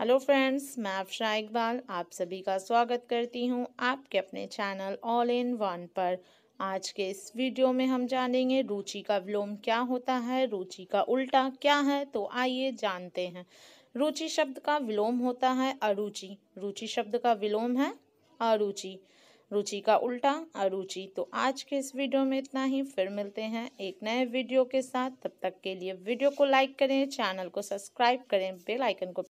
hello friends मैं अफशा इकबाल आप सभी का स्वागत करती हूं आपके अपने चैनल ऑल इन वन पर आज के इस वीडियो में हम जानेंगे रुचि का विलोम क्या होता है रुचि का उल्टा क्या है तो आइए जानते हैं रुचि शब्द का विलोम होता है अरुचि रुचि शब्द का विलोम है अरुचि रुचि का उल्टा अरुचि तो आज के इस वीडियो में इतना ही फिर मिलते हैं एक नए वीडियो के साथ तब तक के लिए वीडियो को लाइक करें चैनल को सब्सक्राइब करें बेल आइकन को